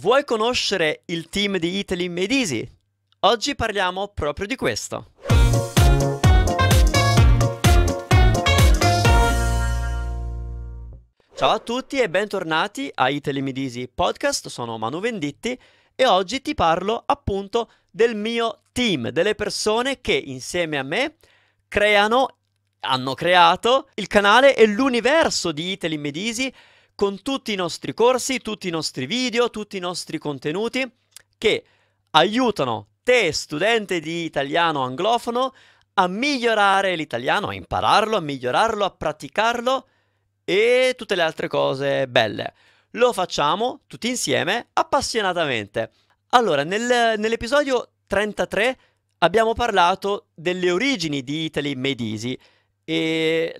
Vuoi conoscere il team di Italy Made Easy? Oggi parliamo proprio di questo. Ciao a tutti e bentornati a Italy Made Easy Podcast, sono Manu Venditti e oggi ti parlo appunto del mio team, delle persone che insieme a me creano, hanno creato il canale e l'universo di Italy Made Easy con tutti i nostri corsi, tutti i nostri video, tutti i nostri contenuti che aiutano te, studente di italiano anglofono, a migliorare l'italiano, a impararlo, a migliorarlo, a praticarlo e tutte le altre cose belle. Lo facciamo tutti insieme appassionatamente. Allora, nel, nell'episodio 33 abbiamo parlato delle origini di Italy Medisi e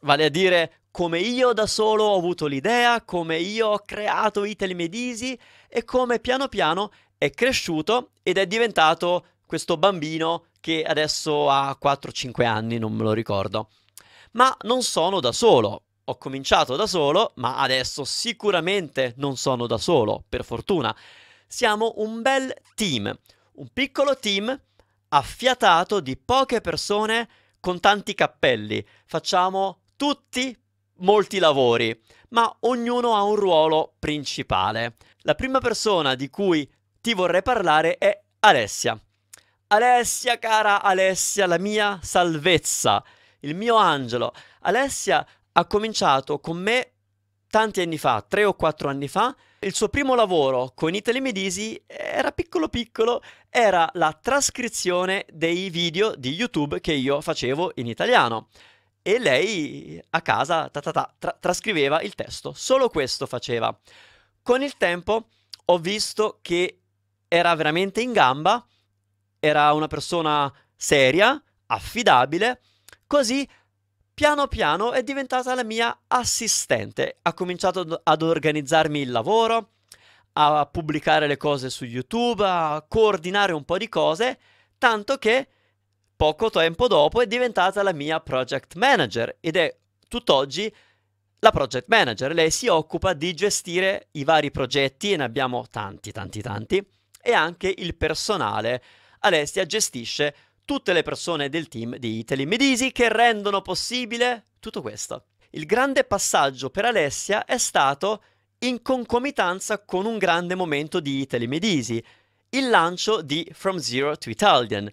vale a dire come io da solo ho avuto l'idea, come io ho creato Italy Medisi e come piano piano è cresciuto ed è diventato questo bambino che adesso ha 4-5 anni, non me lo ricordo. Ma non sono da solo. Ho cominciato da solo, ma adesso sicuramente non sono da solo, per fortuna. Siamo un bel team, un piccolo team affiatato di poche persone con tanti cappelli. Facciamo tutti molti lavori, ma ognuno ha un ruolo principale. La prima persona di cui ti vorrei parlare è Alessia. Alessia, cara Alessia, la mia salvezza, il mio angelo. Alessia ha cominciato con me tanti anni fa, tre o quattro anni fa. Il suo primo lavoro con Italy Medisi era piccolo piccolo, era la trascrizione dei video di YouTube che io facevo in italiano e lei a casa ta ta ta, tra- trascriveva il testo, solo questo faceva. Con il tempo ho visto che era veramente in gamba, era una persona seria, affidabile, così piano piano è diventata la mia assistente. Ha cominciato ad organizzarmi il lavoro, a pubblicare le cose su YouTube, a coordinare un po' di cose, tanto che Poco tempo dopo è diventata la mia project manager ed è tutt'oggi la project manager. Lei si occupa di gestire i vari progetti, e ne abbiamo tanti, tanti, tanti, e anche il personale. Alessia gestisce tutte le persone del team di Italy Medisi che rendono possibile tutto questo. Il grande passaggio per Alessia è stato in concomitanza con un grande momento di Italy Medisi, il lancio di From Zero to Italian,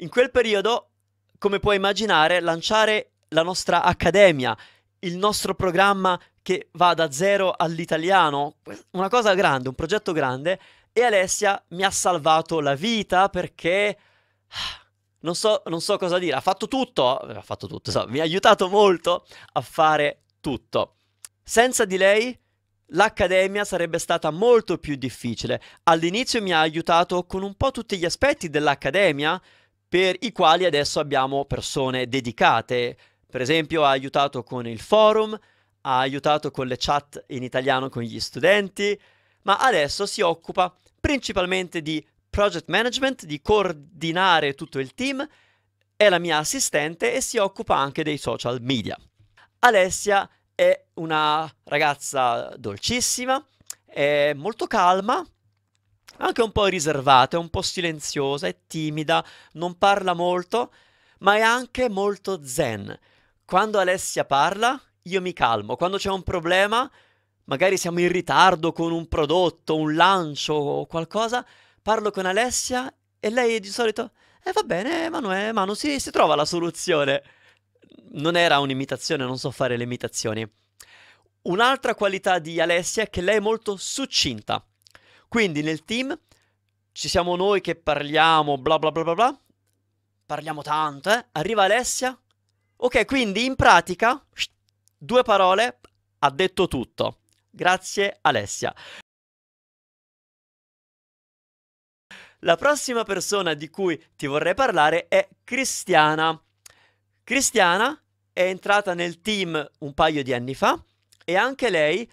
in quel periodo, come puoi immaginare, lanciare la nostra accademia, il nostro programma che va da zero all'italiano, una cosa grande, un progetto grande, e Alessia mi ha salvato la vita perché... Ah, non so, non so cosa dire, ha fatto tutto, ha fatto tutto, so, mi ha aiutato molto a fare tutto. Senza di lei l'accademia sarebbe stata molto più difficile. All'inizio mi ha aiutato con un po' tutti gli aspetti dell'accademia, per i quali adesso abbiamo persone dedicate. Per esempio ha aiutato con il forum, ha aiutato con le chat in italiano con gli studenti, ma adesso si occupa principalmente di project management, di coordinare tutto il team, è la mia assistente e si occupa anche dei social media. Alessia è una ragazza dolcissima, è molto calma, anche un po' riservata, è un po' silenziosa, è timida, non parla molto, ma è anche molto zen. Quando Alessia parla, io mi calmo. Quando c'è un problema, magari siamo in ritardo con un prodotto, un lancio o qualcosa, parlo con Alessia e lei di solito, eh va bene, Emanuele, Manu, si, si trova la soluzione. Non era un'imitazione, non so fare le imitazioni. Un'altra qualità di Alessia è che lei è molto succinta. Quindi nel team ci siamo noi che parliamo, bla bla bla bla bla. Parliamo tanto, eh. Arriva Alessia. Ok, quindi in pratica, due parole, ha detto tutto. Grazie Alessia. La prossima persona di cui ti vorrei parlare è Cristiana. Cristiana è entrata nel team un paio di anni fa e anche lei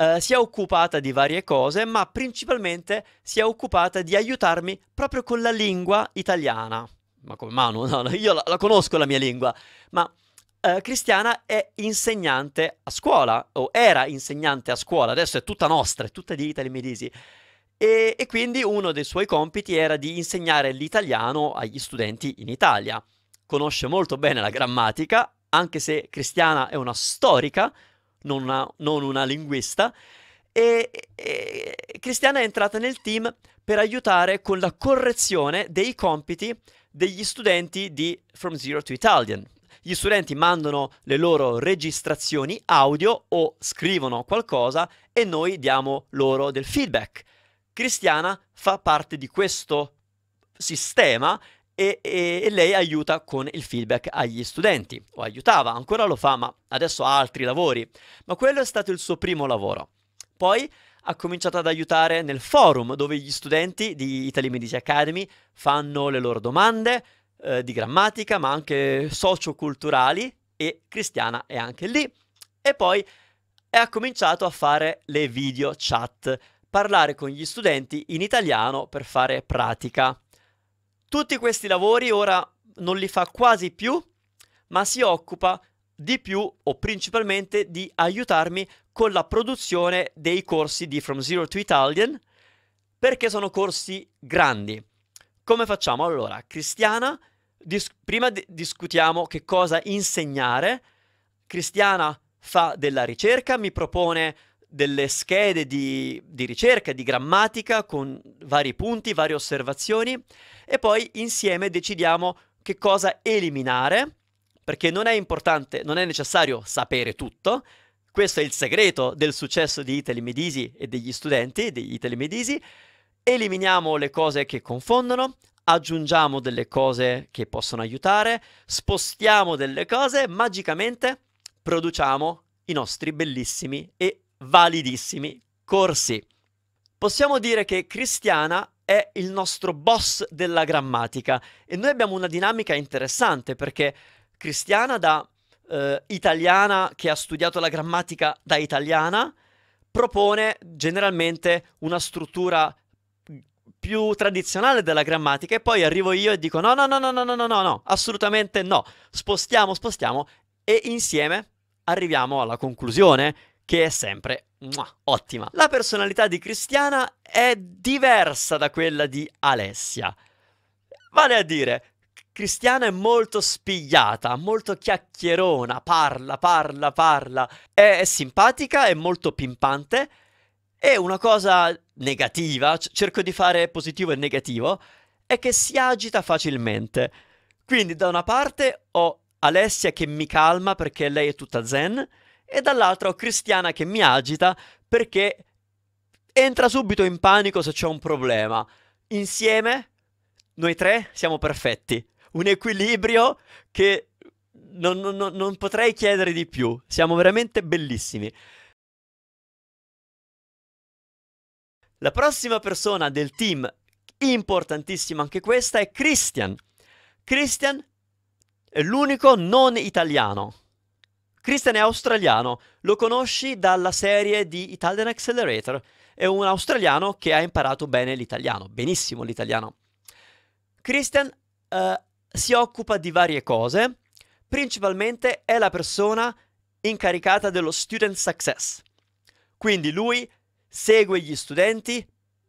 eh, si è occupata di varie cose, ma principalmente si è occupata di aiutarmi proprio con la lingua italiana. Ma come Manu? no io la, la, conosco la mia lingua, ma eh, Cristiana è insegnante a scuola, o era insegnante a scuola, adesso è tutta nostra, è tutta di Italy Medisi. E, e quindi uno dei suoi compiti era di insegnare l'italiano agli studenti in Italia. Conosce molto bene la grammatica, anche se Cristiana è una storica, non una, non una linguista, e, e, Cristiana è entrata nel team per aiutare con la correzione dei compiti degli studenti di From Zero to Italian. Gli studenti mandano le loro registrazioni audio o scrivono qualcosa e noi diamo loro del feedback. Cristiana fa parte di questo sistema e, e, e, lei aiuta con il feedback agli studenti, o aiutava, ancora lo fa, ma adesso ha altri lavori, ma quello è stato il suo primo lavoro. Poi ha cominciato ad aiutare nel forum dove gli studenti di Italy Medici Academy fanno le loro domande eh, di grammatica, ma anche socioculturali e Cristiana è anche lì. E poi ha cominciato a fare le video chat, parlare con gli studenti in italiano per fare pratica. Tutti questi lavori ora non li fa quasi più, ma si occupa di più o principalmente di aiutarmi con la produzione dei corsi di From Zero to Italian perché sono corsi grandi. Come facciamo allora? Cristiana, dis- prima di- discutiamo che cosa insegnare. Cristiana fa della ricerca, mi propone delle schede di, di, ricerca, di grammatica con vari punti, varie osservazioni e poi insieme decidiamo che cosa eliminare perché non è importante, non è necessario sapere tutto. Questo è il segreto del successo di Italy Medisi e degli studenti di Italy Medisi. Eliminiamo le cose che confondono, aggiungiamo delle cose che possono aiutare, spostiamo delle cose, magicamente produciamo i nostri bellissimi e validissimi corsi. Possiamo dire che Cristiana è il nostro boss della grammatica e noi abbiamo una dinamica interessante perché Cristiana da eh, italiana che ha studiato la grammatica da italiana propone generalmente una struttura più tradizionale della grammatica e poi arrivo io e dico no no no no no no no no, no assolutamente no spostiamo spostiamo e insieme arriviamo alla conclusione che è sempre muah, ottima. La personalità di Cristiana è diversa da quella di Alessia. Vale a dire, Cristiana è molto spigliata, molto chiacchierona, parla, parla, parla, è, è simpatica, è molto pimpante, E una cosa negativa, c- cerco di fare positivo e negativo, è che si agita facilmente. Quindi da una parte ho Alessia che mi calma perché lei è tutta zen, e dall'altra ho Cristiana che mi agita perché entra subito in panico se c'è un problema. Insieme, noi tre siamo perfetti. Un equilibrio che non, non, non potrei chiedere di più. Siamo veramente bellissimi. La prossima persona del team, importantissima anche questa, è Christian. Christian è l'unico non italiano Christian è australiano, lo conosci dalla serie di Italian Accelerator. È un australiano che ha imparato bene l'italiano, benissimo l'italiano. Christian eh, si occupa di varie cose, principalmente è la persona incaricata dello student success. Quindi lui segue gli studenti,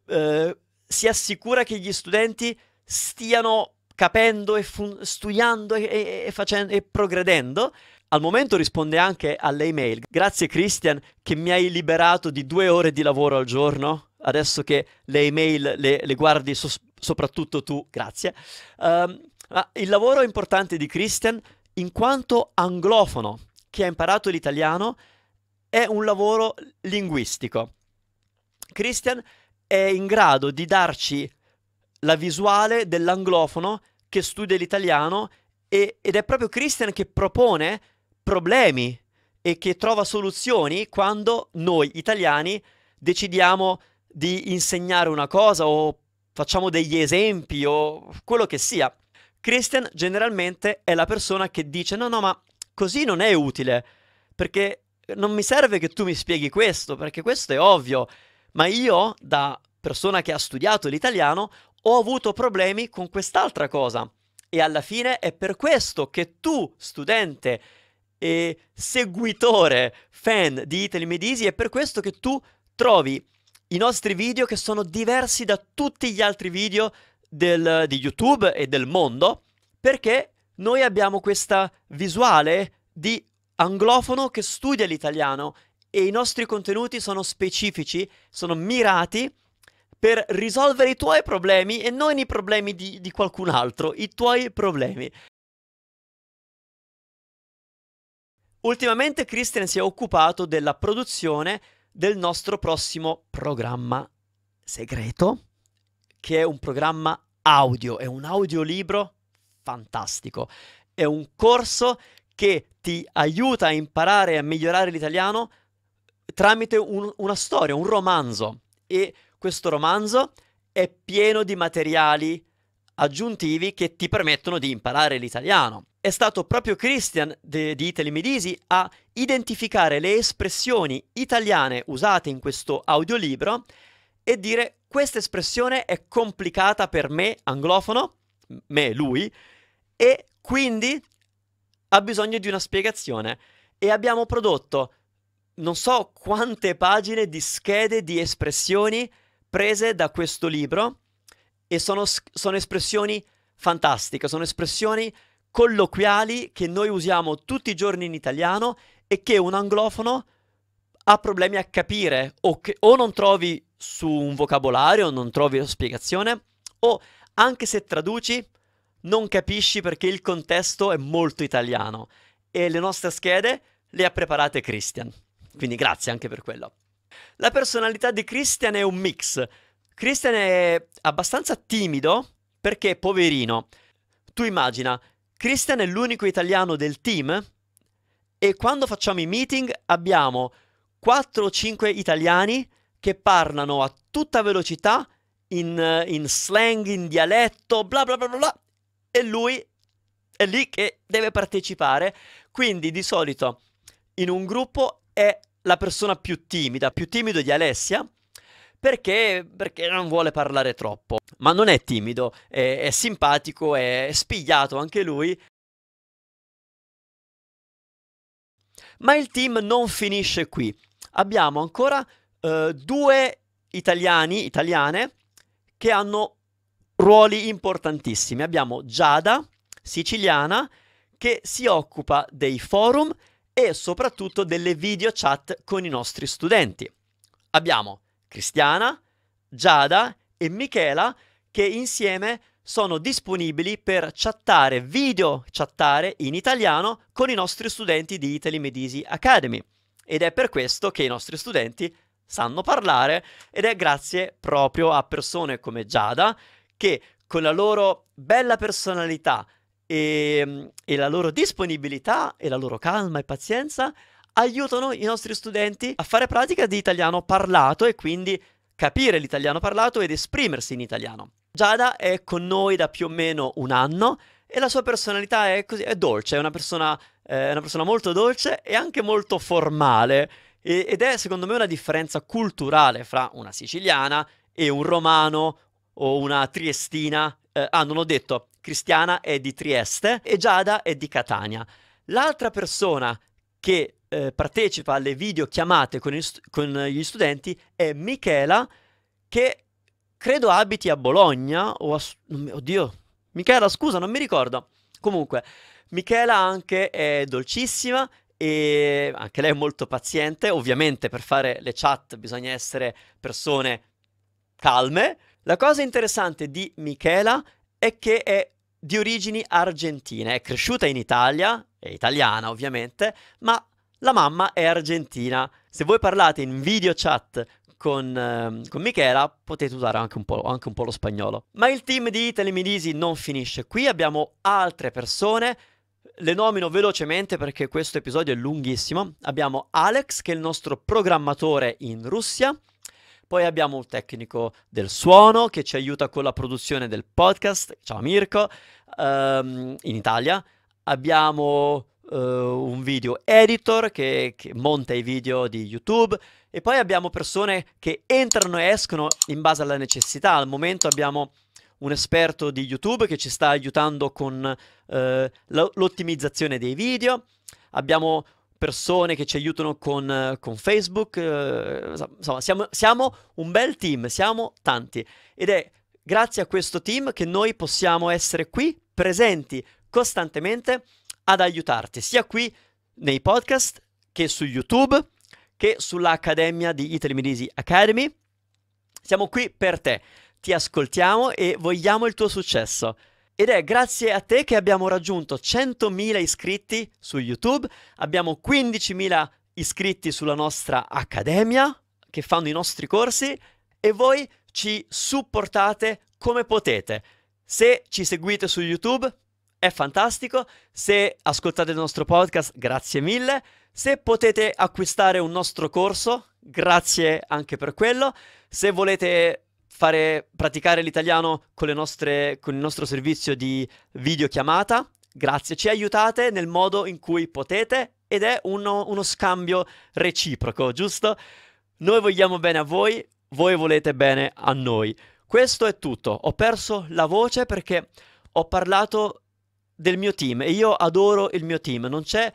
eh, si assicura che gli studenti stiano capendo e fun- studiando e, e, e, facendo, e progredendo al momento risponde anche alle email. Grazie Christian che mi hai liberato di due ore di lavoro al giorno, adesso che le email le, le guardi so- soprattutto tu, grazie. Um, il lavoro importante di Christian, in quanto anglofono che ha imparato l'italiano, è un lavoro linguistico. Christian è in grado di darci la visuale dell'anglofono che studia l'italiano e, ed è proprio Christian che propone problemi e che trova soluzioni quando noi italiani decidiamo di insegnare una cosa o facciamo degli esempi o quello che sia. Christian generalmente è la persona che dice no no ma così non è utile perché non mi serve che tu mi spieghi questo perché questo è ovvio ma io da persona che ha studiato l'italiano ho avuto problemi con quest'altra cosa e alla fine è per questo che tu studente e seguitore, fan di Italy Medisi, è per questo che tu trovi i nostri video che sono diversi da tutti gli altri video del, di YouTube e del mondo, perché noi abbiamo questa visuale di anglofono che studia l'italiano e i nostri contenuti sono specifici, sono mirati per risolvere i tuoi problemi e non i problemi di, di qualcun altro, i tuoi problemi. Ultimamente Christian si è occupato della produzione del nostro prossimo programma segreto, che è un programma audio, è un audiolibro fantastico, è un corso che ti aiuta a imparare a migliorare l'italiano tramite un, una storia, un romanzo. E questo romanzo è pieno di materiali aggiuntivi che ti permettono di imparare l'italiano. È stato proprio Christian di Italy Medisi a identificare le espressioni italiane usate in questo audiolibro e dire questa espressione è complicata per me, anglofono, me, lui, e quindi ha bisogno di una spiegazione. E abbiamo prodotto non so quante pagine di schede di espressioni prese da questo libro e sono, sono espressioni fantastiche, sono espressioni colloquiali che noi usiamo tutti i giorni in italiano e che un anglofono ha problemi a capire o, che, o non trovi su un vocabolario, non trovi la spiegazione o anche se traduci non capisci perché il contesto è molto italiano e le nostre schede le ha preparate Christian. Quindi grazie anche per quello. La personalità di Christian è un mix Christian è abbastanza timido perché, poverino, tu immagina, Christian è l'unico italiano del team e quando facciamo i meeting abbiamo 4 o 5 italiani che parlano a tutta velocità in, in slang, in dialetto, bla bla bla bla, bla e lui è lì che deve partecipare. Quindi di solito in un gruppo è la persona più timida, più timido di Alessia, perché, perché non vuole parlare troppo. Ma non è timido, è, è simpatico, è spigliato anche lui. Ma il team non finisce qui. Abbiamo ancora eh, due italiani, italiane, che hanno ruoli importantissimi. Abbiamo Giada, siciliana, che si occupa dei forum e soprattutto delle video chat con i nostri studenti. Abbiamo Cristiana, Giada e Michela che insieme sono disponibili per chattare, video chattare in italiano con i nostri studenti di Italy Medici Academy. Ed è per questo che i nostri studenti sanno parlare ed è grazie proprio a persone come Giada che con la loro bella personalità e, ehm, e la loro disponibilità e la loro calma e pazienza aiutano i nostri studenti a fare pratica di italiano parlato e quindi capire l'italiano parlato ed esprimersi in italiano. Giada è con noi da più o meno un anno e la sua personalità è, così, è dolce, è una, persona, eh, è una persona molto dolce e anche molto formale ed è secondo me una differenza culturale fra una siciliana e un romano o una triestina. Eh, ah, non ho detto, Cristiana è di Trieste e Giada è di Catania. L'altra persona che eh, partecipa alle videochiamate con, st- con gli studenti è Michela che credo abiti a Bologna o a... Oddio, Michela scusa non mi ricordo. Comunque, Michela anche è dolcissima e anche lei è molto paziente. Ovviamente per fare le chat bisogna essere persone calme. La cosa interessante di Michela è che è di origini argentine, è cresciuta in Italia, è italiana ovviamente, ma la mamma è argentina. Se voi parlate in video chat con, ehm, con Michela potete usare anche un, anche un, po', lo spagnolo. Ma il team di Italy Midisi non finisce qui, abbiamo altre persone. Le nomino velocemente perché questo episodio è lunghissimo. Abbiamo Alex che è il nostro programmatore in Russia. Poi abbiamo un tecnico del suono che ci aiuta con la produzione del podcast. Ciao Mirko, ehm, in Italia. Abbiamo uh, un video editor che, che monta i video di YouTube e poi abbiamo persone che entrano e escono in base alla necessità. Al momento abbiamo un esperto di YouTube che ci sta aiutando con eh, l'ottimizzazione dei video, abbiamo persone che ci aiutano con, con Facebook, eh, insomma siamo, siamo, un bel team, siamo tanti ed è grazie a questo team che noi possiamo essere qui presenti costantemente ad aiutarti sia qui nei podcast che su YouTube che sull'Accademia di Italy Medisi Academy. Siamo qui per te, ti ascoltiamo e vogliamo il tuo successo. Ed è grazie a te che abbiamo raggiunto 100.000 iscritti su YouTube, abbiamo 15.000 iscritti sulla nostra accademia che fanno i nostri corsi e voi ci supportate come potete. Se ci seguite su YouTube è fantastico. Se ascoltate il nostro podcast, grazie mille. Se potete acquistare un nostro corso, grazie anche per quello. Se volete fare praticare l'italiano con, nostre, con il nostro servizio di videochiamata, grazie. Ci aiutate nel modo in cui potete ed è uno, uno scambio reciproco, giusto? Noi vogliamo bene a voi, voi volete bene a noi. Questo è tutto. Ho perso la voce perché ho parlato del mio team e io adoro il mio team, non c'è...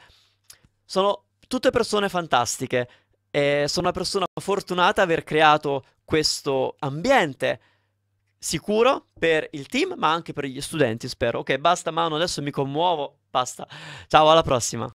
Sono tutte persone fantastiche, E sono una persona fortunata aver creato questo ambiente sicuro per il team ma anche per gli studenti spero. Ok, basta mano, adesso mi commuovo, basta. Ciao, alla prossima.